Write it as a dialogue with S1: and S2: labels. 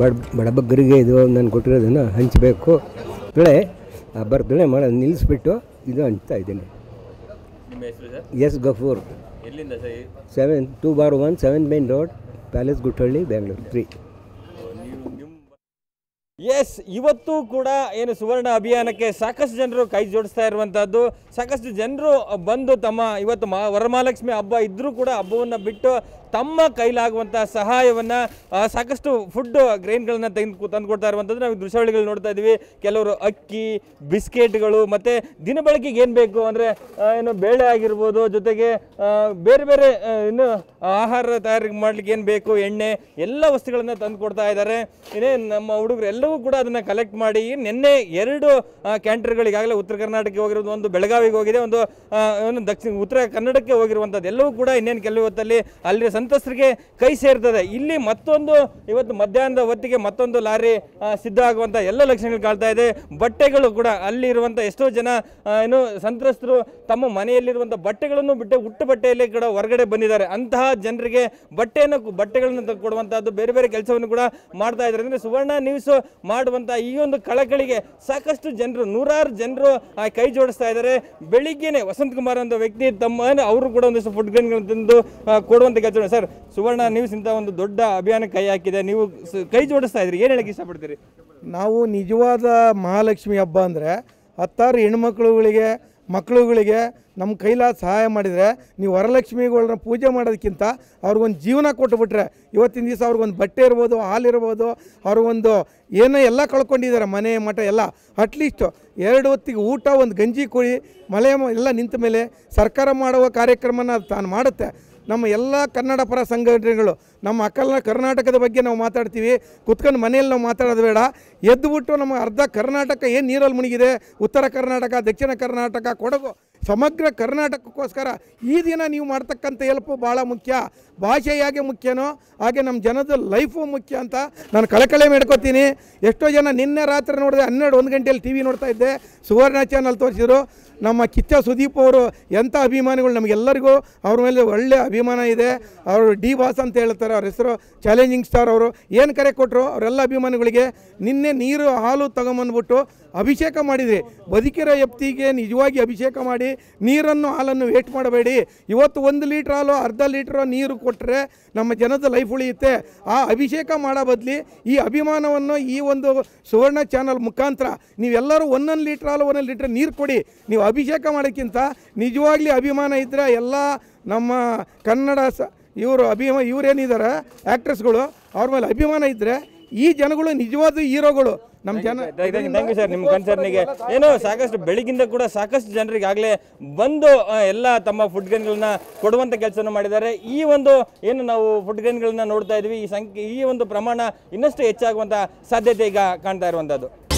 S1: ಬಡ ಬಡಬಗ್ಗರಿಗೆ ಇದು ನಾನು ಕೊಟ್ಟಿರೋದನ್ನು ಹಂಚಬೇಕು ಬೆಳೆ ಬರ್ತಳೆ ಮಾಡೋದು ನಿಲ್ಲಿಸ್ಬಿಟ್ಟು ಇದು ಹಂಚ್ತಾ ಇದ್ದೀನಿ S Gafoor seven two bar one seven main road palace Guttahalli Bengaluru three S ಇವತ್ತು ಕೂಡ ಏನು ಸುವರ್ಣ ಅಭಿಯಾನಕ್ಕೆ ಸಾಕಷ್ಟು ಜನರು ಕೈ ಜೋಡಿಸ್ತಾ ಇರುವಂಥದ್ದು ಸಾಕಷ್ಟು ಜನರು ಬಂದು ತಮ್ಮ ಇವತ್ತು ಮಾ ವರಮಹಾಲಕ್ಷ್ಮಿ ಹಬ್ಬ ಇದ್ದರೂ ಕೂಡ ಹಬ್ಬವನ್ನು ಬಿಟ್ಟು ತಮ್ಮ ಕೈಲಾಗುವಂಥ ಸಹಾಯವನ್ನು ಸಾಕಷ್ಟು ಫುಡ್ ಗ್ರೈನ್ಗಳನ್ನು ತೆಗೆದು ತಂದುಕೊಡ್ತಾ ಇರುವಂಥದ್ದು ನಾವು ದೃಶ್ಯಾವಳಿಗಳು ನೋಡ್ತಾ ಇದ್ದೀವಿ ಕೆಲವರು ಅಕ್ಕಿ ಬಿಸ್ಕೆಟ್ಗಳು ಮತ್ತು ದಿನ ಬಳಕೆಗೆ ಏನು ಬೇಕು ಅಂದರೆ ಏನು ಬೇಳೆ ಆಗಿರ್ಬೋದು ಜೊತೆಗೆ ಬೇರೆ ಬೇರೆ ಏನು ಆಹಾರ ತಯಾರಿ ಮಾಡ್ಲಿಕ್ಕೆ ಏನು ಬೇಕು ಎಣ್ಣೆ ಎಲ್ಲ ವಸ್ತುಗಳನ್ನು ತಂದು ಕೊಡ್ತಾ ಇದ್ದಾರೆ ಇನ್ನೇ ನಮ್ಮ ಹುಡುಗರು ಎಲ್ಲವೂ ಕೂಡ ಅದನ್ನು ಕಲೆಕ್ಟ್ ಮಾಡಿ ನಿನ್ನೆ ಎರಡು ಕ್ಯಾಂಟರ್ಗಳಿಗಾಗಲೇ ಉತ್ತರ ಕರ್ನಾಟಕಕ್ಕೆ ಹೋಗಿರೋದು ಒಂದು ಬೆಳಗಾವಿಗೆ ಹೋಗಿದೆ ಒಂದು ದಕ್ಷಿಣ ಉತ್ತರ ಕನ್ನಡಕ್ಕೆ ಹೋಗಿರುವಂಥದ್ದು ಎಲ್ಲವೂ ಕೂಡ ಇನ್ನೇನು ಕೆಲವು ಹೊತ್ತಲ್ಲಿ ಅಲ್ಲಿ ಸಂತ್ರಸ್ತರಿಗೆ ಕೈ ಸೇರ್ತದೆ ಇಲ್ಲಿ ಮತ್ತೊಂದು ಇವತ್ತು ಮಧ್ಯಾಹ್ನದ ಹೊತ್ತಿಗೆ ಮತ್ತೊಂದು ಲಾರಿ ಸಿದ್ಧ ಆಗುವಂಥ ಎಲ್ಲ ಲಕ್ಷಣಗಳು ಕಾಣ್ತಾ ಇದೆ ಬಟ್ಟೆಗಳು ಕೂಡ ಅಲ್ಲಿರುವಂಥ ಎಷ್ಟೋ ಜನ ಏನು ಸಂತ್ರಸ್ತರು ತಮ್ಮ ಮನೆಯಲ್ಲಿರುವಂಥ ಬಟ್ಟೆಗಳನ್ನು ಬಿಟ್ಟು ಹುಟ್ಟು ಬಟ್ಟೆಯಲ್ಲಿ ಕೂಡ ಹೊರಗಡೆ ಬಂದಿದ್ದಾರೆ ಅಂತಹ ಜನರಿಗೆ ಬಟ್ಟೆಯನ್ನು ಬಟ್ಟೆಗಳನ್ನು ಕೊಡುವಂಥದ್ದು ಬೇರೆ ಬೇರೆ ಕೆಲಸವನ್ನು ಕೂಡ ಮಾಡ್ತಾ ಇದ್ದಾರೆ ಅಂದರೆ ಸುವರ್ಣ ನ್ಯೂಸ್ ಮಾಡುವಂಥ ಈ ಒಂದು ಕಳಕಳಿಗೆ ಸಾಕಷ್ಟು ಜನರು ನೂರಾರು ಜನರು ಕೈ ಜೋಡಿಸ್ತಾ ಇದ್ದಾರೆ ಬೆಳಿಗ್ಗೆನೆ ವಸಂತ್ ಕುಮಾರ್ ಅಂತ ವ್ಯಕ್ತಿ ತಮ್ಮ ಅವರು ಕೂಡ ಒಂದಿಷ್ಟು ಫುಡ್ ಗ್ರೈನ್ಗಳನ್ನು ತಂದು ಕೊಡುವಂಥ ಕೆಲಸ ಸರ್ ಸುವರ್ಣ ನ್ಯೂಸ್ ಇಂಥ ಒಂದು ದೊಡ್ಡ ಅಭಿಯಾನ ಕೈ ಹಾಕಿದೆ ನೀವು ಕೈ ಜೋಡಿಸ್ತಾ ಇದ್ರಿ ಏನು ಹೇಳಕ್ಕೆ ಇಷ್ಟಪಡ್ತೀರಿ
S2: ನಾವು ನಿಜವಾದ ಮಹಾಲಕ್ಷ್ಮಿ ಹಬ್ಬ ಅಂದರೆ ಹತ್ತಾರು ಹೆಣ್ಮಕ್ಳುಗಳಿಗೆ ಮಕ್ಕಳುಗಳಿಗೆ ನಮ್ಮ ಕೈಲಾದ ಸಹಾಯ ಮಾಡಿದರೆ ನೀವು ವರಲಕ್ಷ್ಮಿಗಳನ್ನ ಪೂಜೆ ಮಾಡೋದಕ್ಕಿಂತ ಅವ್ರಿಗೊಂದು ಜೀವನ ಕೊಟ್ಟುಬಿಟ್ರೆ ಇವತ್ತಿನ ದಿವಸ ಅವ್ರಿಗೊಂದು ಬಟ್ಟೆ ಇರ್ಬೋದು ಹಾಲಿರ್ಬೋದು ಅವ್ರಿಗೊಂದು ಏನೋ ಎಲ್ಲ ಕಳ್ಕೊಂಡಿದ್ದಾರೆ ಮನೆ ಮಠ ಎಲ್ಲ ಅಟ್ಲೀಸ್ಟು ಎರಡು ಹೊತ್ತಿಗೆ ಊಟ ಒಂದು ಗಂಜಿ ಕುಳಿ ಮಳೆ ಎಲ್ಲ ನಿಂತ ಮೇಲೆ ಸರ್ಕಾರ ಮಾಡುವ ಕಾರ್ಯಕ್ರಮನ ತಾನು ಮಾಡುತ್ತೆ ನಮ್ಮ ಎಲ್ಲ ಕನ್ನಡ ಪರ ಸಂಘಟನೆಗಳು ನಮ್ಮ ಅಕ್ಕಲ್ನ ಕರ್ನಾಟಕದ ಬಗ್ಗೆ ನಾವು ಮಾತಾಡ್ತೀವಿ ಕುತ್ಕೊಂಡು ಮನೆಯಲ್ಲಿ ನಾವು ಮಾತಾಡೋದು ಬೇಡ ಎದ್ದುಬಿಟ್ಟು ನಮ್ಮ ಅರ್ಧ ಕರ್ನಾಟಕ ಏನು ನೀರಲ್ಲಿ ಮುಳುಗಿದೆ ಉತ್ತರ ಕರ್ನಾಟಕ ದಕ್ಷಿಣ ಕರ್ನಾಟಕ ಕೊಡಗು ಸಮಗ್ರ ಕರ್ನಾಟಕಕ್ಕೋಸ್ಕರ ಈ ದಿನ ನೀವು ಮಾಡ್ತಕ್ಕಂಥ ಎಲ್ಪು ಭಾಳ ಮುಖ್ಯ ಭಾಷೆ ಹೇಗೆ ಮುಖ್ಯನೋ ಹಾಗೆ ನಮ್ಮ ಜನದ ಲೈಫು ಮುಖ್ಯ ಅಂತ ನಾನು ಕಳಕಳೆ ಮಾಡ್ಕೋತೀನಿ ಎಷ್ಟೋ ಜನ ನಿನ್ನೆ ರಾತ್ರಿ ನೋಡಿದೆ ಹನ್ನೆರಡು ಒಂದು ಗಂಟೆಯಲ್ಲಿ ಟಿ ವಿ ನೋಡ್ತಾ ಇದ್ದೆ ಸುವರ್ಣ ಚಾನಲ್ ತೋರಿಸಿದ್ರು ನಮ್ಮ ಕಿಚ್ಚ ಸುದೀಪ್ ಅವರು ಎಂಥ ಅಭಿಮಾನಿಗಳು ನಮಗೆಲ್ಲರಿಗೂ ಅವ್ರ ಮೇಲೆ ಒಳ್ಳೆಯ ಅಭಿಮಾನ ಇದೆ ಅವರು ಡಿ ಬಾಸ್ ಅಂತ ಹೇಳ್ತಾರೆ ಅವ್ರ ಹೆಸರು ಚಾಲೆಂಜಿಂಗ್ ಸ್ಟಾರ್ ಅವರು ಏನು ಕರೆ ಕೊಟ್ಟರು ಅವರೆಲ್ಲ ಅಭಿಮಾನಿಗಳಿಗೆ ನಿನ್ನೆ ನೀರು ಹಾಲು ತಗೊಂಬಂದ್ಬಿಟ್ಟು ಅಭಿಷೇಕ ಮಾಡಿದ್ರಿ ಬದುಕಿರೋ ಎಪ್ತಿಗೆ ನಿಜವಾಗಿ ಅಭಿಷೇಕ ಮಾಡಿ ನೀರನ್ನು ಹಾಲನ್ನು ವೇಟ್ ಮಾಡಬೇಡಿ ಇವತ್ತು ಒಂದು ಲೀಟ್ರ್ ಹಾಲು ಅರ್ಧ ಲೀಟ್ರ್ ನೀರು ಕೊಟ್ಟರೆ ನಮ್ಮ ಜನದ ಲೈಫ್ ಉಳಿಯುತ್ತೆ ಆ ಅಭಿಷೇಕ ಮಾಡೋ ಬದಲಿ ಈ ಅಭಿಮಾನವನ್ನು ಈ ಒಂದು ಸುವರ್ಣ ಚಾನಲ್ ಮುಖಾಂತರ ನೀವೆಲ್ಲರೂ ಒಂದೊಂದು ಲೀಟ್ರ್ ಹಾಲು ಒಂದೊಂದು ಲೀಟ್ರ್ ನೀರು ಕೊಡಿ ನೀವು ಅಭಿಷೇಕ ಮಾಡೋಕ್ಕಿಂತ ನಿಜವಾಗ್ಲಿ ಅಭಿಮಾನ ಇದ್ದರೆ ಎಲ್ಲ ನಮ್ಮ ಕನ್ನಡ ಸ ಇವರು ಅಭಿಮಾನ ಇವರೇನಿದ್ದಾರೆ ಆ್ಯಕ್ಟ್ರೆಸ್ಗಳು ಅವ್ರ ಮೇಲೆ ಅಭಿಮಾನ ಇದ್ದರೆ ಈ ಜನಗಳು ನಿಜವಾದ ಹೀರೋಗಳು ನಮ್ಮ ಜನ ಥ್ಯಾಂಕ್ ಯು ಸರ್ ನಿಮ್ಮ ಕನ್ಸರ್ನಿಗೆ ಏನೋ ಸಾಕಷ್ಟು
S1: ಬೆಳಿಗ್ಗಿಂದ ಕೂಡ ಸಾಕಷ್ಟು ಜನರಿಗೆ ಆಗಲೇ ಬಂದು ಎಲ್ಲ ತಮ್ಮ ಫುಡ್ ಗ್ರೇನ್ಗಳನ್ನ ಕೊಡುವಂತ ಕೆಲಸವನ್ನು ಮಾಡಿದ್ದಾರೆ ಈ ಒಂದು ಏನು ನಾವು ಫುಡ್ ಗಳನ್ನ ನೋಡ್ತಾ ಇದ್ವಿ ಈ ಸಂಖ್ಯೆ ಈ ಒಂದು ಪ್ರಮಾಣ ಇನ್ನಷ್ಟು ಹೆಚ್ಚಾಗುವಂತ ಸಾಧ್ಯತೆ ಈಗ ಕಾಣ್ತಾ ಇರುವಂಥದ್ದು